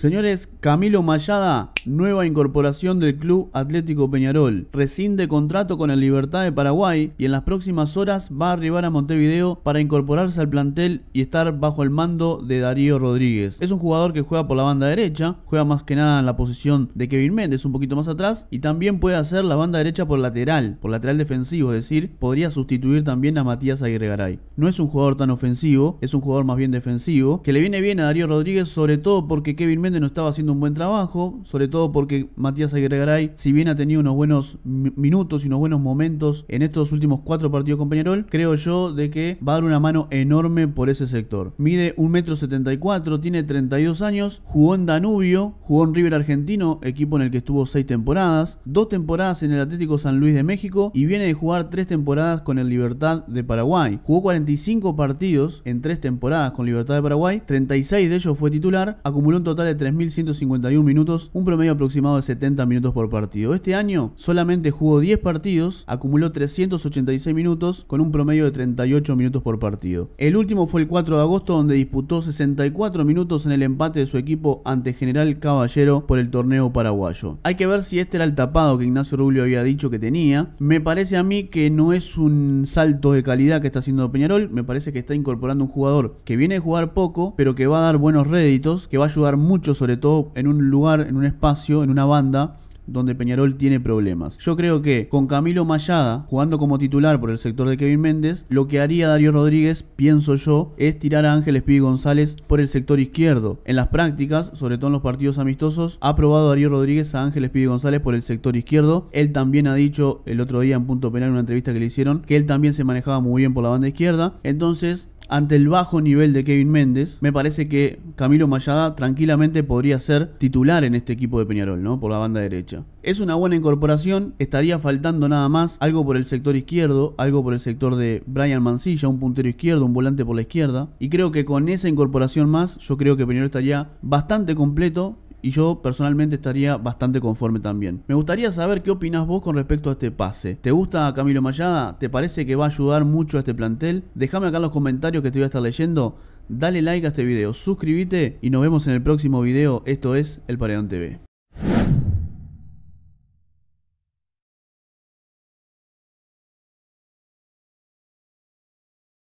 Señores, Camilo Mayada, nueva incorporación del Club Atlético Peñarol, de contrato con el Libertad de Paraguay y en las próximas horas va a arribar a Montevideo para incorporarse al plantel y estar bajo el mando de Darío Rodríguez. Es un jugador que juega por la banda derecha, juega más que nada en la posición de Kevin Méndez un poquito más atrás y también puede hacer la banda derecha por lateral, por lateral defensivo, es decir, podría sustituir también a Matías Garay, No es un jugador tan ofensivo, es un jugador más bien defensivo, que le viene bien a Darío Rodríguez sobre todo porque Kevin Méndez no estaba haciendo un buen trabajo, sobre todo porque Matías Garay, si bien ha tenido unos buenos minutos y unos buenos momentos en estos últimos cuatro partidos con Peñarol, creo yo de que va a dar una mano enorme por ese sector. Mide 1,74m, tiene 32 años, jugó en Danubio, jugó en River Argentino, equipo en el que estuvo seis temporadas, dos temporadas en el Atlético San Luis de México y viene de jugar 3 temporadas con el Libertad de Paraguay. Jugó 45 partidos en tres temporadas con Libertad de Paraguay, 36 de ellos fue titular, acumuló un total de 3.151 minutos, un promedio aproximado de 70 minutos por partido. Este año solamente jugó 10 partidos, acumuló 386 minutos con un promedio de 38 minutos por partido. El último fue el 4 de agosto donde disputó 64 minutos en el empate de su equipo ante General Caballero por el torneo paraguayo. Hay que ver si este era el tapado que Ignacio Rubio había dicho que tenía. Me parece a mí que no es un salto de calidad que está haciendo Peñarol, me parece que está incorporando un jugador que viene a jugar poco, pero que va a dar buenos réditos, que va a ayudar mucho sobre todo en un lugar, en un espacio, en una banda donde Peñarol tiene problemas. Yo creo que con Camilo Mayada jugando como titular por el sector de Kevin Méndez, lo que haría Darío Rodríguez, pienso yo, es tirar a Ángel Espíritu González por el sector izquierdo. En las prácticas, sobre todo en los partidos amistosos, ha probado Darío Rodríguez a Ángel Espíritu González por el sector izquierdo. Él también ha dicho el otro día en Punto Penal en una entrevista que le hicieron que él también se manejaba muy bien por la banda izquierda. Entonces, ante el bajo nivel de Kevin Méndez, me parece que Camilo Mayada tranquilamente podría ser titular en este equipo de Peñarol, ¿no? Por la banda derecha. Es una buena incorporación, estaría faltando nada más algo por el sector izquierdo, algo por el sector de Brian Mancilla, un puntero izquierdo, un volante por la izquierda. Y creo que con esa incorporación más, yo creo que Peñarol estaría bastante completo y yo personalmente estaría bastante conforme también. Me gustaría saber qué opinas vos con respecto a este pase. ¿Te gusta Camilo Mayada? ¿Te parece que va a ayudar mucho a este plantel? Déjame acá en los comentarios que te voy a estar leyendo. Dale like a este video, suscríbete y nos vemos en el próximo video. Esto es El Paredón TV.